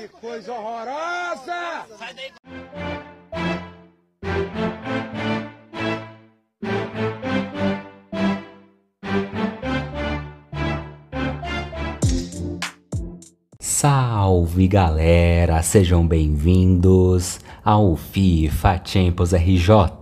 que coisa horrorosa! Sai daí! Salve galera, sejam bem-vindos ao FIFA Champions RJ.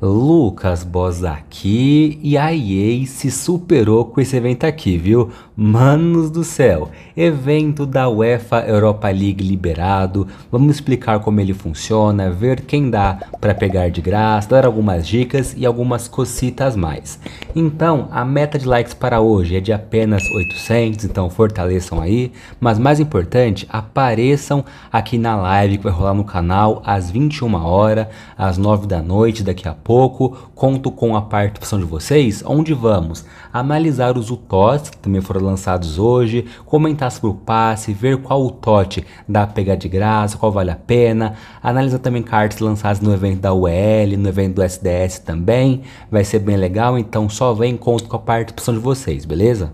Lucas Bozaki e a EA se superou com esse evento aqui, viu? Manos do céu! Evento da UEFA Europa League liberado. Vamos explicar como ele funciona, ver quem dá para pegar de graça, dar algumas dicas e algumas cocitas mais. Então, a meta de likes para hoje é de apenas 800, então fortaleçam aí. Mas mais importante, apareçam aqui na live que vai rolar no canal às 21 horas, às 9 da noite daqui daqui a pouco. Conto com a participação de vocês, onde vamos analisar os UTOTs que também foram lançados hoje, comentar sobre o passe, ver qual UTOT dá a pegar de graça, qual vale a pena, analisar também cartas lançadas no evento da UEL, no evento do SDS também. Vai ser bem legal, então só vem conto com a participação de vocês, beleza?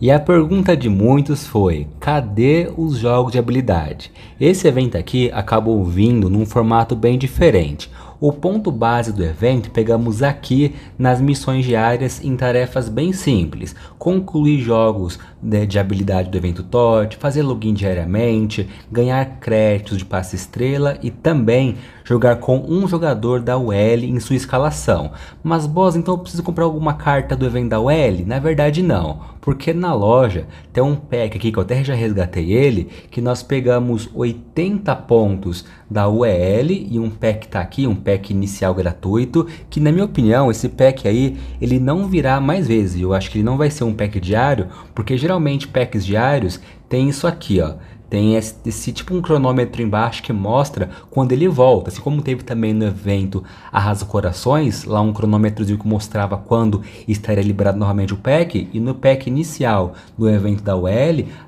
E a pergunta de muitos foi: cadê os jogos de habilidade? Esse evento aqui acabou vindo num formato bem diferente. O ponto base do evento pegamos aqui nas missões diárias em tarefas bem simples, concluir jogos de, né, de habilidade do evento TOT, fazer login diariamente, ganhar créditos de passe estrela e também jogar com um jogador da UL em sua escalação. Mas boss, então eu preciso comprar alguma carta do evento da UL? Na verdade não, porque na loja tem um pack aqui que eu até já resgatei ele, que nós pegamos 80 pontos da UL e um pack tá aqui, um pack inicial gratuito, que na minha opinião, esse pack aí, ele não virá mais vezes. Eu acho que ele não vai ser um pack diário, porque geralmente packs diários tem isso aqui, ó. Tem esse, esse tipo um cronômetro embaixo que mostra quando ele volta. Assim como teve também no evento Arrasa Corações, lá um cronômetrozinho que mostrava quando estaria liberado novamente o pack. E no pack inicial do evento da UL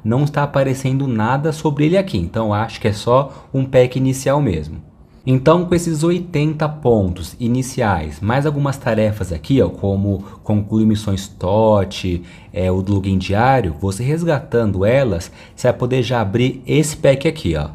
não está aparecendo nada sobre ele aqui. Então acho que é só um pack inicial mesmo. Então, com esses 80 pontos iniciais, mais algumas tarefas aqui, ó, como concluir missões TOT, é, o login diário, você resgatando elas, você vai poder já abrir esse pack aqui, ó.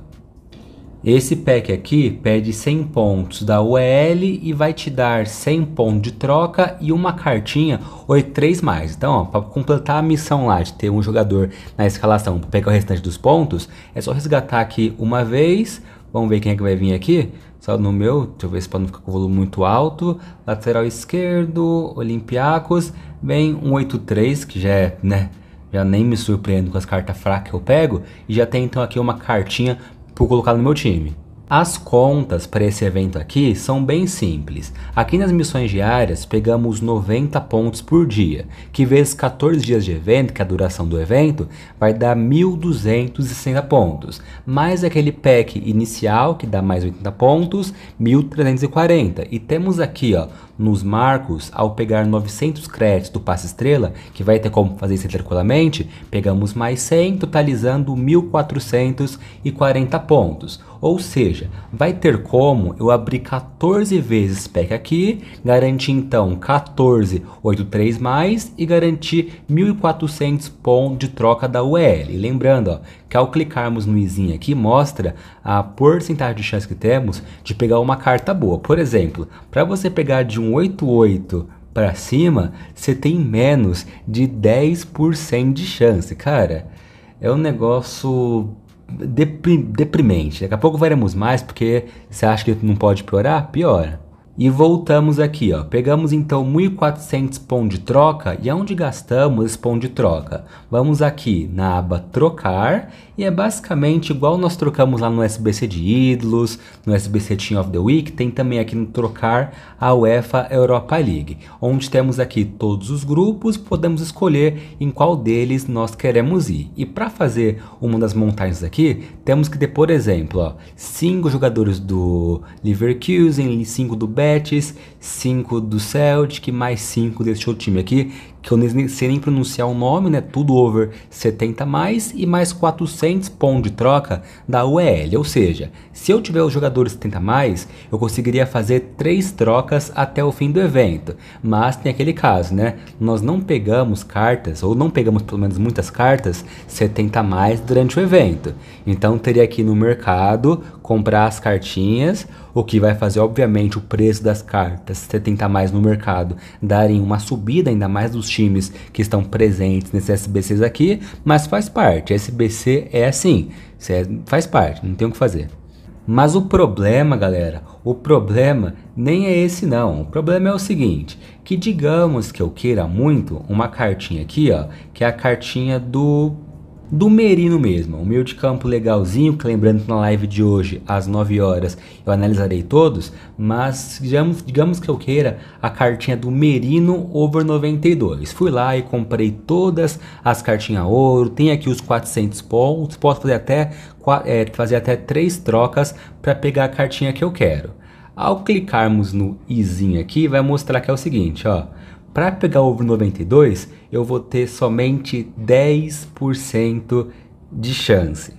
Esse pack aqui pede 100 pontos da UEL e vai te dar 100 pontos de troca e uma cartinha ou três mais. Então, para completar a missão lá de ter um jogador na escalação para pegar o restante dos pontos, é só resgatar aqui uma vez, Vamos ver quem é que vai vir aqui. Só no meu, deixa eu ver se para não ficar com o volume muito alto. Lateral esquerdo, Olympiacos. Vem um 8 que já é, né? Já nem me surpreendo com as cartas fracas que eu pego. E já tem então aqui uma cartinha por colocar no meu time. As contas para esse evento aqui são bem simples. Aqui nas missões diárias pegamos 90 pontos por dia, que vezes 14 dias de evento, que é a duração do evento, vai dar 1.260 pontos, mais aquele pack inicial que dá mais 80 pontos, 1.340. E temos aqui, ó, nos marcos, ao pegar 900 créditos do passe estrela, que vai ter como fazer isso tranquilamente, pegamos mais 100, totalizando 1.440 pontos. Ou seja, vai ter como eu abrir 14 vezes PEC aqui, garantir então 14, mais e garantir 1.400 pontos de troca da UEL. lembrando ó, que ao clicarmos no izinho aqui, mostra a porcentagem de chance que temos de pegar uma carta boa. Por exemplo, para você pegar de um 88 para cima, você tem menos de 10% de chance, cara. É um negócio deprimente. Daqui a pouco veremos mais, porque você acha que não pode piorar? Piora. E voltamos aqui, ó. pegamos então 1.400 pão de troca e aonde gastamos esse pão de troca? Vamos aqui na aba trocar e é basicamente igual nós trocamos lá no SBC de ídolos, no SBC Team of the Week, tem também aqui no trocar a UEFA Europa League, onde temos aqui todos os grupos, podemos escolher em qual deles nós queremos ir. E para fazer uma das montagens aqui, temos que ter, por exemplo, ó, cinco jogadores do Leverkusen, cinco do Bayern, Betis, 5 do Celtic, mais 5 desse outro time aqui, que eu nem sei nem pronunciar o nome, né? Tudo over 70 mais e mais 400 pão de troca da UEL. Ou seja, se eu tiver os jogadores 70 mais, eu conseguiria fazer três trocas até o fim do evento. Mas tem aquele caso, né? Nós não pegamos cartas ou não pegamos pelo menos muitas cartas 70 mais durante o evento. Então teria que ir no mercado comprar as cartinhas, o que vai fazer obviamente o preço das cartas 70 mais no mercado darem uma subida ainda mais dos times que estão presentes nesses SBCs aqui, mas faz parte. SBC é assim, é, faz parte, não tem o que fazer. Mas o problema, galera, o problema nem é esse não. O problema é o seguinte, que digamos que eu queira muito uma cartinha aqui, ó, que é a cartinha do do Merino mesmo. Um meio de campo legalzinho, que lembrando que na live de hoje, às 9 horas, eu analisarei todos, mas digamos, digamos que eu queira a cartinha do Merino over 92. Fui lá e comprei todas as cartinhas ouro, tem aqui os 400 pontos, posso fazer até, é, fazer até 3 trocas para pegar a cartinha que eu quero. Ao clicarmos no izinho aqui, vai mostrar que é o seguinte, ó para pegar o 92, eu vou ter somente 10% de chance.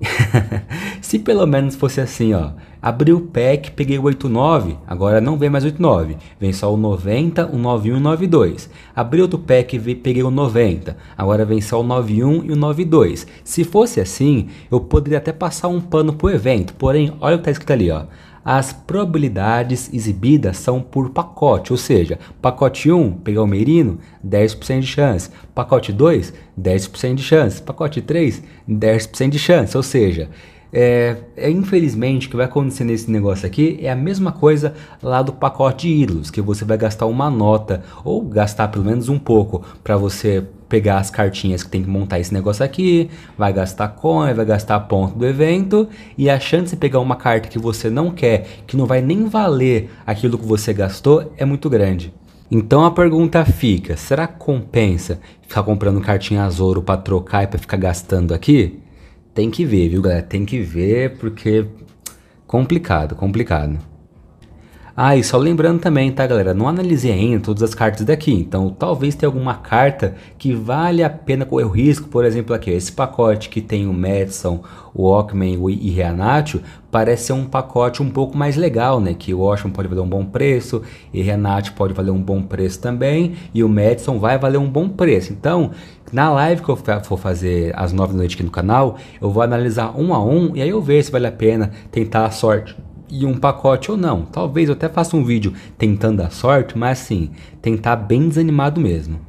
Se pelo menos fosse assim, ó. Abri o pack, peguei o 89, agora não vem mais o 89, vem só o 90, o 91 e o 92. Abri outro pack e peguei o 90, agora vem só o 91 e o 92. Se fosse assim, eu poderia até passar um pano pro evento, porém, olha o que tá escrito ali, ó as probabilidades exibidas são por pacote, ou seja, pacote 1, pegar o Merino, 10% de chance, pacote 2, 10% de chance, pacote 3, 10% de chance, ou seja, é, é, infelizmente, o que vai acontecer nesse negócio aqui é a mesma coisa lá do pacote de ídolos, que você vai gastar uma nota, ou gastar pelo menos um pouco, para você pegar as cartinhas que tem que montar esse negócio aqui, vai gastar coin, vai gastar ponto do evento, e a chance de pegar uma carta que você não quer, que não vai nem valer aquilo que você gastou, é muito grande. Então a pergunta fica, será que compensa ficar comprando cartinhas ouro para trocar e para ficar gastando aqui? Tem que ver, viu, galera? Tem que ver porque complicado, complicado. Ah, e só lembrando também, tá galera, não analisei ainda todas as cartas daqui, então talvez tenha alguma carta que vale a pena correr o risco, por exemplo aqui, esse pacote que tem o Madison, o Ockman e Renato. parece ser um pacote um pouco mais legal, né, que o Washington pode valer um bom preço, e Renato pode valer um bom preço também, e o Madison vai valer um bom preço, então... Na live que eu for fazer às 9 da noite aqui no canal, eu vou analisar um a um e aí eu vejo se vale a pena tentar a sorte e um pacote ou não. Talvez eu até faça um vídeo tentando a sorte, mas assim, tentar bem desanimado mesmo.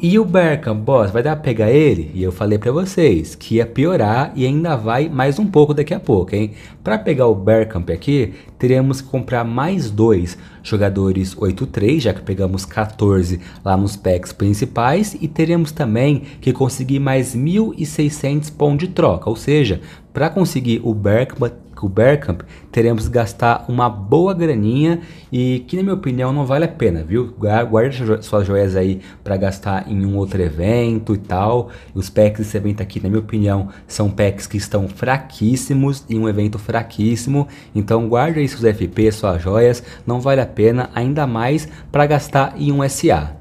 E o Berkham, boss, vai dar pra pegar ele? E eu falei para vocês que ia piorar e ainda vai mais um pouco daqui a pouco, hein? Para pegar o Berkham aqui, teremos que comprar mais dois jogadores 8-3, já que pegamos 14 lá nos packs principais, e teremos também que conseguir mais 1.600 pontos de troca, ou seja, para conseguir o Berkham o Bergkamp, teremos que gastar uma boa graninha e que, na minha opinião, não vale a pena, viu? Guarda suas joias aí para gastar em um outro evento e tal. Os packs desse evento aqui, na minha opinião, são packs que estão fraquíssimos em um evento fraquíssimo. Então, guarde aí seus FP, suas joias, não vale a pena, ainda mais para gastar em um SA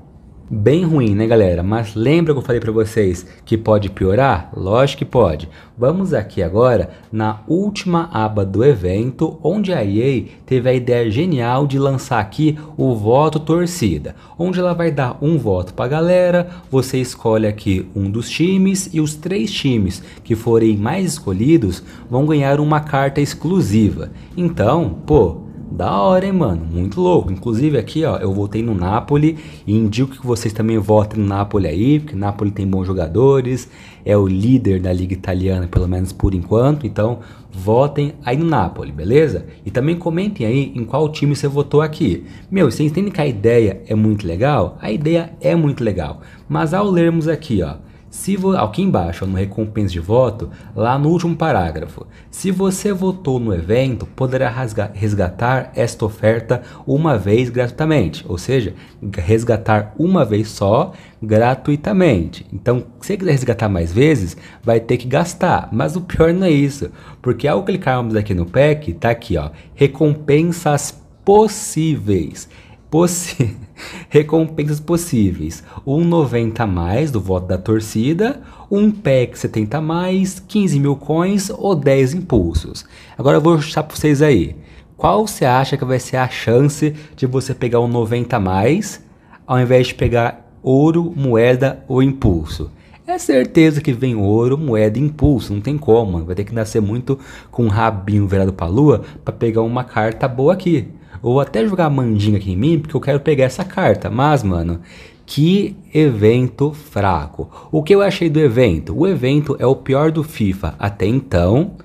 bem ruim, né, galera? Mas lembra que eu falei para vocês que pode piorar? Lógico que pode. Vamos aqui agora na última aba do evento, onde a EA teve a ideia genial de lançar aqui o voto torcida, onde ela vai dar um voto para galera, você escolhe aqui um dos times e os três times que forem mais escolhidos vão ganhar uma carta exclusiva. Então, pô, da hora, hein, mano? Muito louco. Inclusive aqui, ó, eu votei no Napoli e indico que vocês também votem no Napoli aí, porque Napoli tem bons jogadores, é o líder da liga italiana, pelo menos por enquanto. Então, votem aí no Napoli, beleza? E também comentem aí em qual time você votou aqui. Meu, vocês entendem que a ideia é muito legal? A ideia é muito legal. Mas ao lermos aqui, ó, se aqui embaixo, no recompensa de voto, lá no último parágrafo, se você votou no evento, poderá resgatar esta oferta uma vez gratuitamente, ou seja, resgatar uma vez só gratuitamente. Então, se você quiser resgatar mais vezes, vai ter que gastar, mas o pior não é isso, porque ao clicarmos aqui no pack, tá aqui, ó, recompensas possíveis possi recompensas possíveis: um 90 a mais do voto da torcida, um pack 70 a mais, 15 mil coins ou 10 impulsos. Agora eu vou chutar para vocês aí. Qual você acha que vai ser a chance de você pegar um 90 a mais ao invés de pegar ouro, moeda ou impulso? É certeza que vem ouro, moeda e impulso, não tem como. Vai ter que nascer muito com o rabinho virado para a lua para pegar uma carta boa aqui vou até jogar mandinga aqui em mim, porque eu quero pegar essa carta. Mas, mano, que evento fraco. O que eu achei do evento? O evento é o pior do FIFA até então.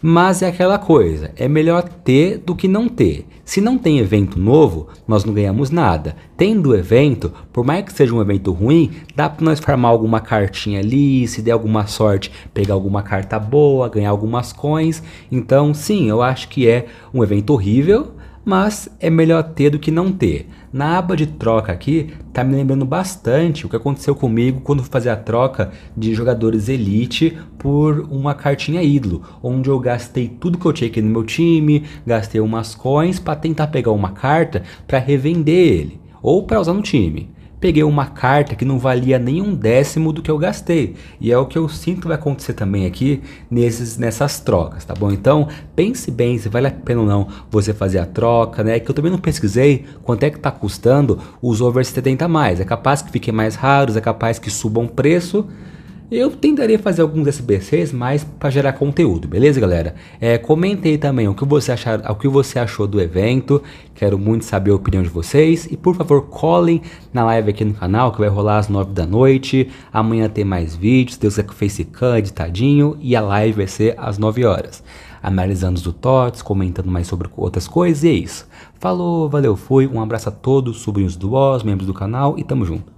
Mas é aquela coisa, é melhor ter do que não ter. Se não tem evento novo, nós não ganhamos nada. Tendo evento, por mais que seja um evento ruim, dá para nós farmar alguma cartinha ali, se der alguma sorte, pegar alguma carta boa, ganhar algumas coins. Então, sim, eu acho que é um evento horrível, mas é melhor ter do que não ter. Na aba de troca aqui, tá me lembrando bastante o que aconteceu comigo quando fui fazer a troca de jogadores elite por uma cartinha ídolo, onde eu gastei tudo que eu tinha aqui no meu time, gastei umas coins para tentar pegar uma carta para revender ele ou para usar no time peguei uma carta que não valia nem um décimo do que eu gastei. E é o que eu sinto que vai acontecer também aqui nesses, nessas trocas, tá bom? Então, pense bem se vale a pena ou não você fazer a troca, né? Que eu também não pesquisei quanto é que tá custando os over 70 mais. É capaz que fiquem mais raros, é capaz que subam preço, eu tentaria fazer alguns SBCs mais para gerar conteúdo, beleza, galera? É, comente aí também o que, você achar, o que você achou do evento. Quero muito saber a opinião de vocês. E por favor, colhem na live aqui no canal que vai rolar às 9 da noite. Amanhã tem mais vídeos. Deus é com Facecam, editadinho. E a live vai ser às 9 horas. Analisando os tots, comentando mais sobre outras coisas. E é isso. Falou, valeu, fui. Um abraço a todos, sobrinhos do Oz, membros do canal. E tamo junto.